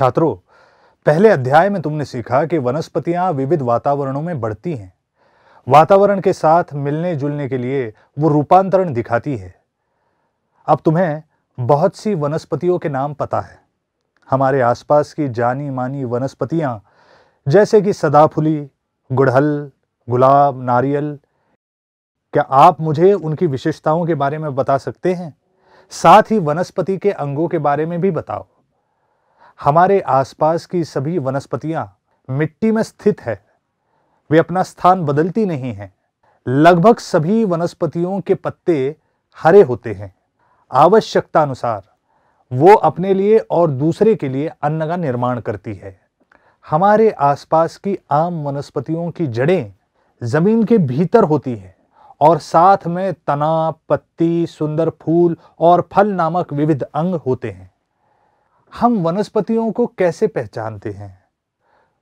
छात्रों पहले अध्याय में तुमने सीखा कि वनस्पतियां विविध वातावरणों में बढ़ती हैं वातावरण के साथ मिलने जुलने के लिए वो रूपांतरण दिखाती है अब तुम्हें बहुत सी वनस्पतियों के नाम पता है हमारे आसपास की जानी मानी वनस्पतियां जैसे कि सदाफुली गुड़हल गुलाब नारियल क्या आप मुझे उनकी विशेषताओं के बारे में बता सकते हैं साथ ही वनस्पति के अंगों के बारे में भी बताओ हमारे आसपास की सभी वनस्पतियाँ मिट्टी में स्थित है वे अपना स्थान बदलती नहीं हैं लगभग सभी वनस्पतियों के पत्ते हरे होते हैं आवश्यकता अनुसार वो अपने लिए और दूसरे के लिए अन्न का निर्माण करती है हमारे आसपास की आम वनस्पतियों की जड़ें ज़मीन के भीतर होती हैं और साथ में तना पत्ती सुंदर फूल और फल नामक विविध अंग होते हैं हम वनस्पतियों को कैसे पहचानते हैं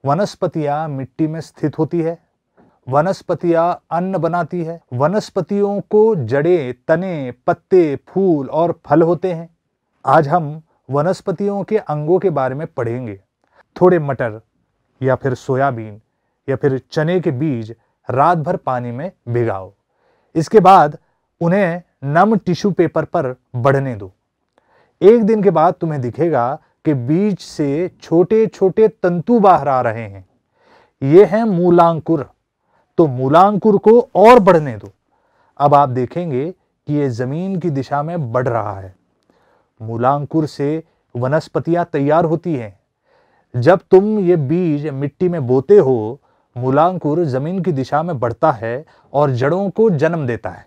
वनस्पतियाँ मिट्टी में स्थित होती है वनस्पतियाँ अन्न बनाती है वनस्पतियों को जड़े तने पत्ते फूल और फल होते हैं आज हम वनस्पतियों के अंगों के बारे में पढ़ेंगे थोड़े मटर या फिर सोयाबीन या फिर चने के बीज रात भर पानी में भिगाओ इसके बाद उन्हें नम टिश्यू पेपर पर बढ़ने दो एक दिन के बाद तुम्हें दिखेगा कि बीज से छोटे छोटे तंतु बाहर आ रहे हैं ये है मूलांकुर तो मूलांकुर को और बढ़ने दो अब आप देखेंगे कि ये जमीन की दिशा में बढ़ रहा है मूलांकुर से वनस्पतियां तैयार होती हैं जब तुम ये बीज मिट्टी में बोते हो मूलांकुर जमीन की दिशा में बढ़ता है और जड़ों को जन्म देता है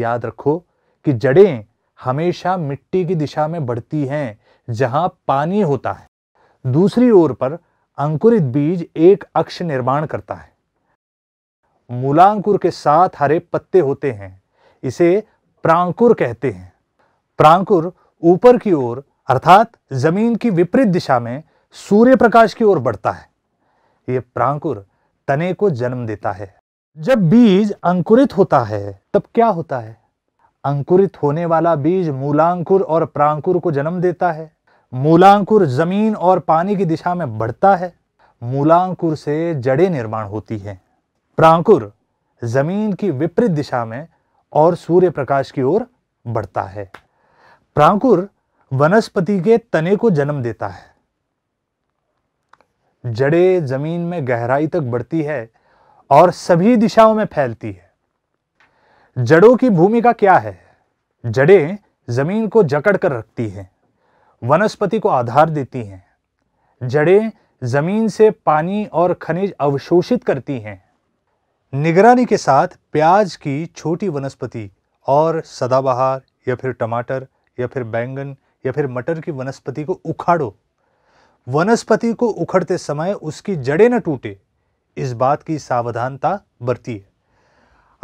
याद रखो कि जड़ें हमेशा मिट्टी की दिशा में बढ़ती हैं जहां पानी होता है दूसरी ओर पर अंकुरित बीज एक अक्ष निर्माण करता है मूलांकुर के साथ हरे पत्ते होते हैं इसे प्रांकुर कहते हैं प्रांकुर ऊपर की ओर अर्थात जमीन की विपरीत दिशा में सूर्य प्रकाश की ओर बढ़ता है ये प्रांकुर तने को जन्म देता है जब बीज अंकुरित होता है तब क्या होता है अंकुरित होने वाला बीज मूलांकुर और प्रांकुर को जन्म देता है मूलांकुर जमीन और पानी की दिशा में बढ़ता है मूलांकुर से जड़ें निर्माण होती हैं प्रांकुर जमीन की विपरीत दिशा में और सूर्य प्रकाश की ओर बढ़ता है प्रांकुर वनस्पति के तने को जन्म देता है जड़े जमीन में गहराई तक बढ़ती है और सभी दिशाओं में फैलती है जड़ों की भूमिका क्या है जड़ें जमीन को जकड़ कर रखती हैं वनस्पति को आधार देती हैं जड़ें जमीन से पानी और खनिज अवशोषित करती हैं निगरानी के साथ प्याज की छोटी वनस्पति और सदाबहार या फिर टमाटर या फिर बैंगन या फिर मटर की वनस्पति को उखाड़ो वनस्पति को उखड़ते समय उसकी जड़ें न टूटे इस बात की सावधानता बरती है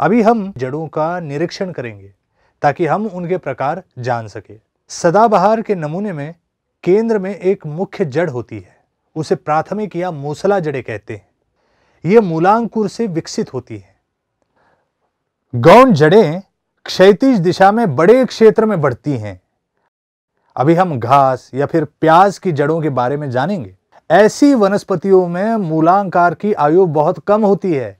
अभी हम जड़ों का निरीक्षण करेंगे ताकि हम उनके प्रकार जान सके सदाबहार के नमूने में केंद्र में एक मुख्य जड़ होती है उसे प्राथमिक या मूसला जड़े कहते हैं यह मूलांकुर से विकसित होती है गौण जड़ें क्षैतिज दिशा में बड़े क्षेत्र में बढ़ती हैं अभी हम घास या फिर प्याज की जड़ों के बारे में जानेंगे ऐसी वनस्पतियों में मूलांकार की आयु बहुत कम होती है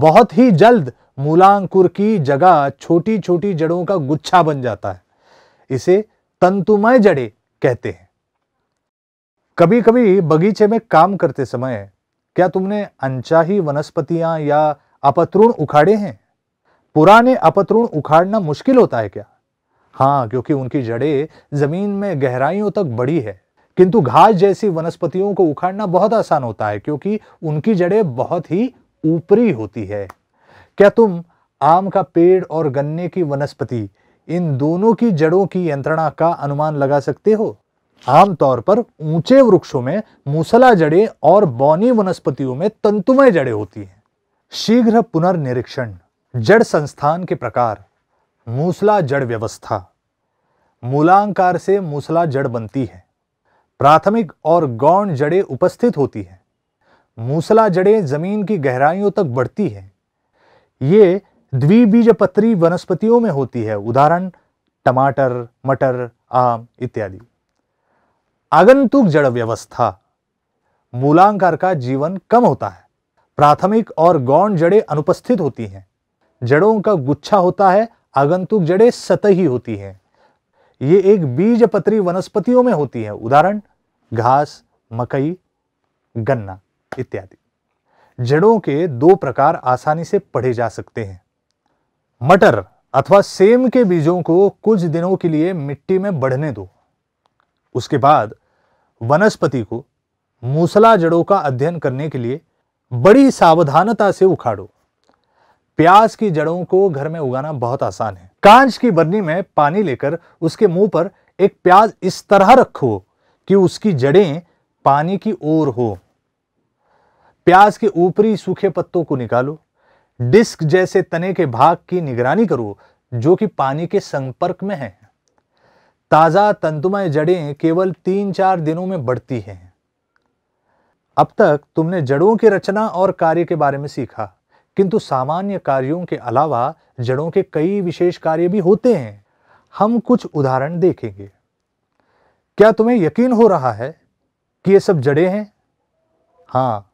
बहुत ही जल्द मूलांकुर की जगह छोटी छोटी जड़ों का गुच्छा बन जाता है इसे तंतुमय जड़े कहते हैं कभी कभी बगीचे में काम करते समय क्या तुमने अनचाही वनस्पतियां या अपतृण उखाड़े हैं पुराने अपतृण उखाड़ना मुश्किल होता है क्या हाँ क्योंकि उनकी जड़ें जमीन में गहराइयों तक बड़ी है किंतु घास जैसी वनस्पतियों को उखाड़ना बहुत आसान होता है क्योंकि उनकी जड़ें बहुत ही ऊपरी होती है क्या तुम आम का पेड़ और गन्ने की वनस्पति इन दोनों की जड़ों की यंत्रणा का अनुमान लगा सकते हो आमतौर पर ऊंचे वृक्षों में मूसला जड़े और बौनी वनस्पतियों में तंतुमय जड़े होती हैं शीघ्र पुनर्निरीक्षण जड़ संस्थान के प्रकार मूसला जड़ व्यवस्था मूलांकार से मूसला जड़ बनती है प्राथमिक और गौण जड़े उपस्थित होती हैं मूसला जड़ें ज़मीन की गहराइयों तक बढ़ती हैं ये द्विबीजपत्री वनस्पतियों में होती है उदाहरण टमाटर मटर आम इत्यादि आगंतुक जड़ व्यवस्था मूलांकार का जीवन कम होता है प्राथमिक और गौण जड़ें अनुपस्थित होती हैं जड़ों का गुच्छा होता है आगंतुक जड़ें सतही होती हैं ये एक बीजपत्री वनस्पतियों में होती है उदाहरण घास मकई गन्ना इत्यादि जड़ों के दो प्रकार आसानी से पढ़े जा सकते हैं मटर अथवा सेम के बीजों को कुछ दिनों के लिए मिट्टी में बढ़ने दो उसके बाद वनस्पति को मूसला जड़ों का अध्ययन करने के लिए बड़ी सावधानता से उखाड़ो प्याज की जड़ों को घर में उगाना बहुत आसान है कांच की बर्नी में पानी लेकर उसके मुंह पर एक प्याज इस तरह रखो कि उसकी जड़ें पानी की ओर हो प्याज के ऊपरी सूखे पत्तों को निकालो डिस्क जैसे तने के भाग की निगरानी करो जो कि पानी के संपर्क में है ताज़ा तंतुमय जड़ें केवल तीन चार दिनों में बढ़ती हैं अब तक तुमने जड़ों की रचना और कार्य के बारे में सीखा किंतु सामान्य कार्यों के अलावा जड़ों के कई विशेष कार्य भी होते हैं हम कुछ उदाहरण देखेंगे क्या तुम्हें यकीन हो रहा है कि ये सब जड़े हैं हाँ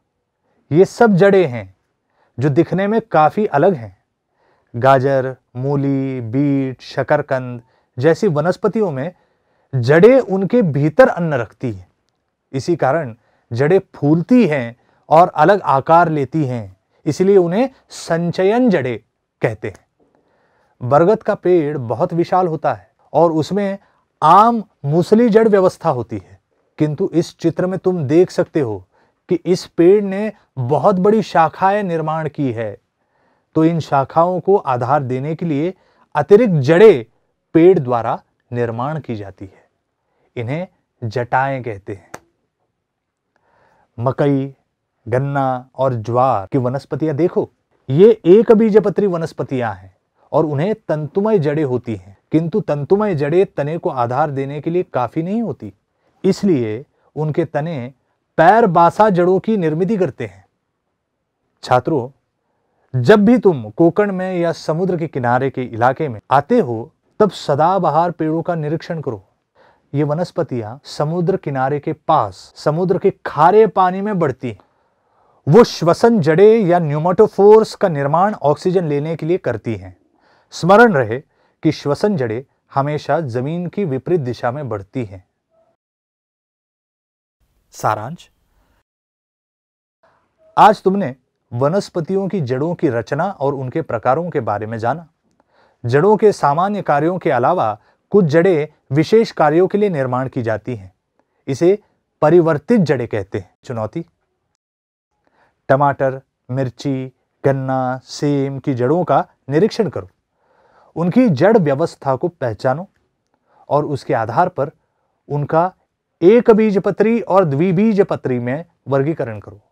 ये सब जड़े हैं जो दिखने में काफ़ी अलग हैं गाजर मूली बीट शकरकंद जैसी वनस्पतियों में जड़ें उनके भीतर अन्न रखती हैं इसी कारण जड़ें फूलती हैं और अलग आकार लेती हैं इसलिए उन्हें संचयन जड़े कहते हैं बरगद का पेड़ बहुत विशाल होता है और उसमें आम मूसली जड़ व्यवस्था होती है किंतु इस चित्र में तुम देख सकते हो कि इस पेड़ ने बहुत बड़ी शाखाएं निर्माण की है तो इन शाखाओं को आधार देने के लिए अतिरिक्त जड़े पेड़ द्वारा निर्माण की जाती है इन्हें जटाएं कहते हैं मकई गन्ना और ज्वार की वनस्पतियां देखो ये एक बीजपत्री वनस्पतियां हैं और उन्हें तंतुमय जड़े होती हैं किंतु तंतुमय जड़े तने को आधार देने के लिए काफी नहीं होती इसलिए उनके तने पैर बासा जड़ों की निर्मिति करते हैं छात्रों जब भी तुम कोकण में या समुद्र के किनारे के इलाके में आते हो तब सदाबहार पेड़ों का निरीक्षण करो ये वनस्पतियां समुद्र किनारे के पास समुद्र के खारे पानी में बढ़ती हैं वो श्वसन जड़े या न्यूमोटोफोर्स का निर्माण ऑक्सीजन लेने के लिए करती हैं स्मरण रहे कि श्वसन जड़े हमेशा जमीन की विपरीत दिशा में बढ़ती हैं सारांश आज तुमने वनस्पतियों की जड़ों की रचना और उनके प्रकारों के बारे में जाना जड़ों के सामान्य कार्यों के अलावा कुछ जड़ें विशेष कार्यों के लिए निर्माण की जाती हैं इसे परिवर्तित जड़ें कहते हैं चुनौती टमाटर मिर्ची गन्ना सेम की जड़ों का निरीक्षण करो उनकी जड़ व्यवस्था को पहचानो और उसके आधार पर उनका एक बीज पत्री और द्विबीज पत्री में वर्गीकरण करो